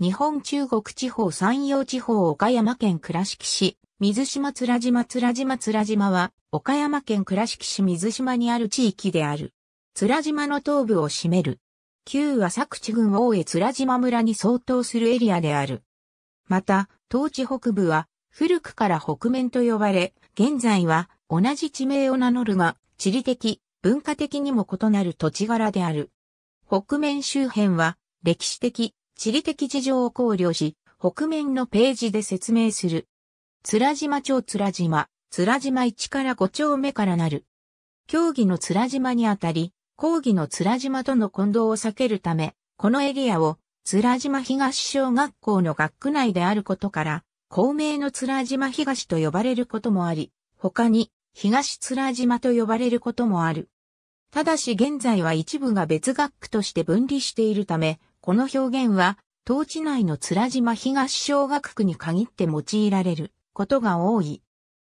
日本中国地方山陽地方岡山県倉敷市、水島津島津島津島は、岡山県倉敷市水島にある地域である。津島の東部を占める。旧浅口郡大江津島村に相当するエリアである。また、当地北部は、古くから北面と呼ばれ、現在は同じ地名を名乗るが、地理的、文化的にも異なる土地柄である。北面周辺は、歴史的、地理的事情を考慮し、北面のページで説明する。面島町面島、面島1から5丁目からなる。競技の面島にあたり、講義の面島との混同を避けるため、このエリアを面島東小学校の学区内であることから、公明の面島東と呼ばれることもあり、他に東面島と呼ばれることもある。ただし現在は一部が別学区として分離しているため、この表現は、当地内の津島東小学区に限って用いられることが多い。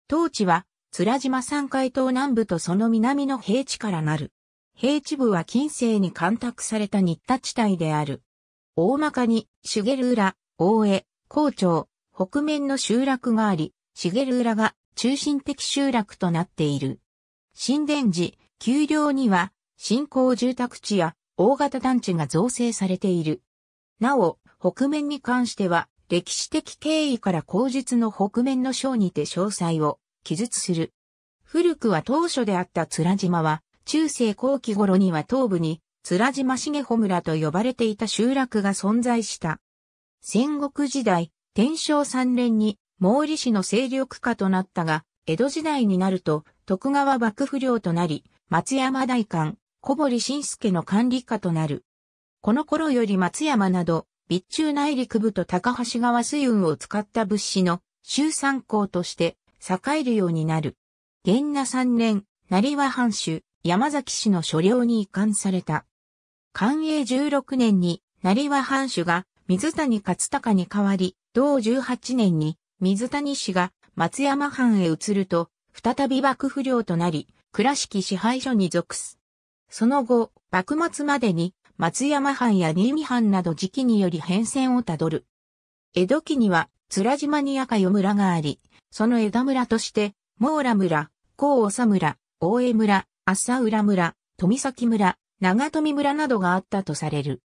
当地は、津島三海島南部とその南の平地からなる。平地部は近世に干拓された新田地帯である。大まかに、茂浦、大江、高町、北面の集落があり、茂浦が中心的集落となっている。神殿寺、丘陵には、新興住宅地や大型団地が造成されている。なお、北面に関しては、歴史的経緯から口述の北面の章にて詳細を記述する。古くは当初であった津良島は、中世後期頃には東部に津良島重穂村と呼ばれていた集落が存在した。戦国時代、天正三年に毛利氏の勢力下となったが、江戸時代になると徳川幕府領となり、松山大官、小堀晋介の管理下となる。この頃より松山など、備中内陸部と高橋川水運を使った物資の集参港として栄えるようになる。元那3年、成和藩主、山崎氏の所領に移管された。寛永16年に、成和藩主が水谷勝隆に代わり、同18年に水谷氏が松山藩へ移ると、再び幕府領となり、倉敷支配所に属す。その後、幕末までに松山藩や新見藩など時期により変遷をたどる。江戸期には、津島に赤与村があり、その枝村として、毛羅村、高佐村、大江村、浅浦村、富崎村、長富村などがあったとされる。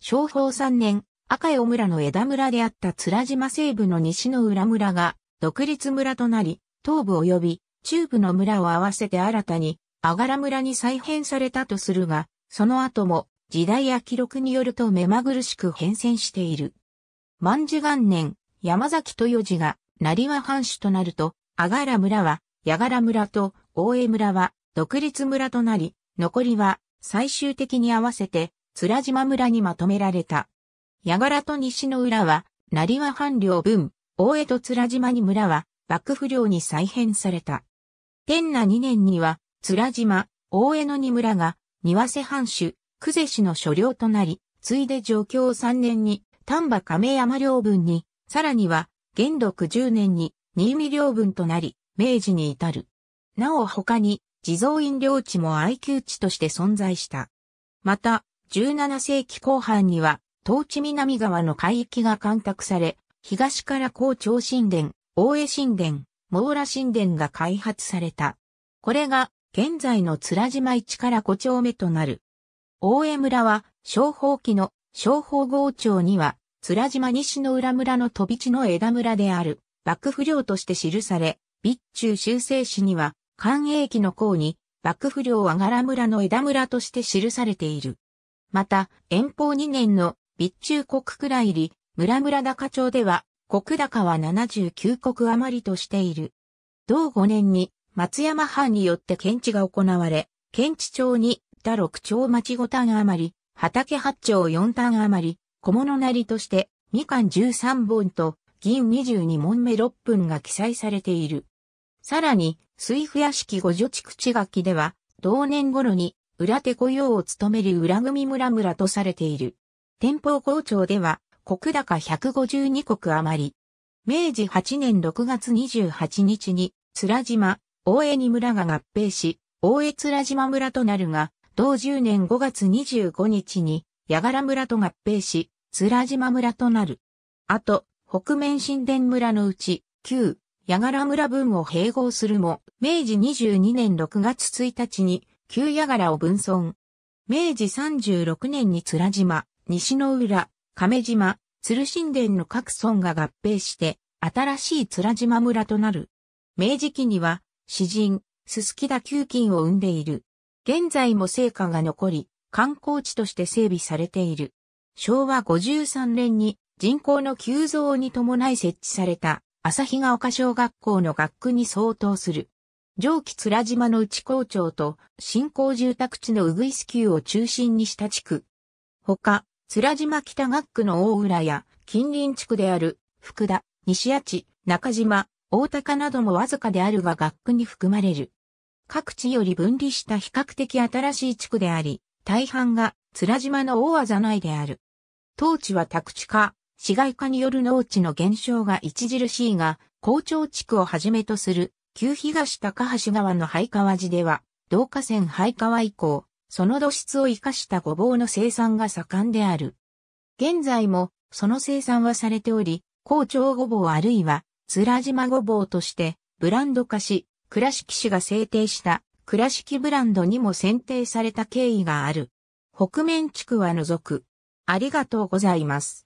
昭法三年、赤与村の枝村であった津島西部の西の浦村が、独立村となり、東部及び中部の村を合わせて新たに、あがら村に再編されたとするが、その後も時代や記録によると目まぐるしく変遷している。万寿元年、山崎豊次が成和藩主となると、あがら村は、やがら村と大江村は独立村となり、残りは最終的に合わせて、津島村にまとめられた。やがらと西の浦は、成和藩領分、大江と津島に村は、幕府領に再編された。天那2年には、津良島、大江の二村が、庭瀬藩主、久世氏の所領となり、ついで上京3年に、丹波亀山領分に、さらには、元禄十年に、新見領分となり、明治に至る。なお他に、地蔵院領地も愛宮地として存在した。また、17世紀後半には、東地南側の海域が干拓され、東から高長神殿、大江神殿、網羅神殿が開発された。これが現在の津良島市から5丁目となる。大江村は、小法記の小法郷町には、津良島西の浦村の飛び地の枝村である、幕府領として記され、備中修正史には、官営期の項に、幕府領は柄村の枝村として記されている。また、遠方2年の備中国くらいり、村村高町では、国高は79国余りとしている。同5年に、松山藩によって検地が行われ、検地町に田六町町五単余り、畑八町四単余り、小物なりとして、みかん13本と、銀22問目6分が記載されている。さらに、水府屋敷五女地地垣では、同年頃に、裏手雇用を務める裏組村々とされている。天保校長では、国高152国余り。明治8年6月28日に、津良島、大江に村が合併し、大江津良島村となるが、同10年5月25日に、矢柄村と合併し、津良島村となる。あと、北面神殿村のうち、旧、矢柄村分を併合するも、明治22年6月1日に、旧矢柄を分村。明治36年に津良島、西の浦、亀島、鶴神殿の各村が合併して、新しい津良島村となる。明治期には、詩人、すすきだ給金を生んでいる。現在も成果が残り、観光地として整備されている。昭和53年に人口の急増に伴い設置された日が丘小学校の学区に相当する。上記津良島の内校長と新興住宅地のウグイス級を中心にした地区。他、津良島北学区の大浦や近隣地区である福田、西谷地、中島、大高などもわずかであるが学区に含まれる。各地より分離した比較的新しい地区であり、大半が津島の大技内である。当地は宅地化、市街化による農地の減少が著しいが、高長地区をはじめとする旧東高橋川の廃川地では、道下線廃川以降、その土質を生かしたごぼうの生産が盛んである。現在も、その生産はされており、高長ごぼうあるいは、面島ごぼうとしてブランド化し、倉敷市が制定した倉敷ブランドにも選定された経緯がある。北面地区は除く。ありがとうございます。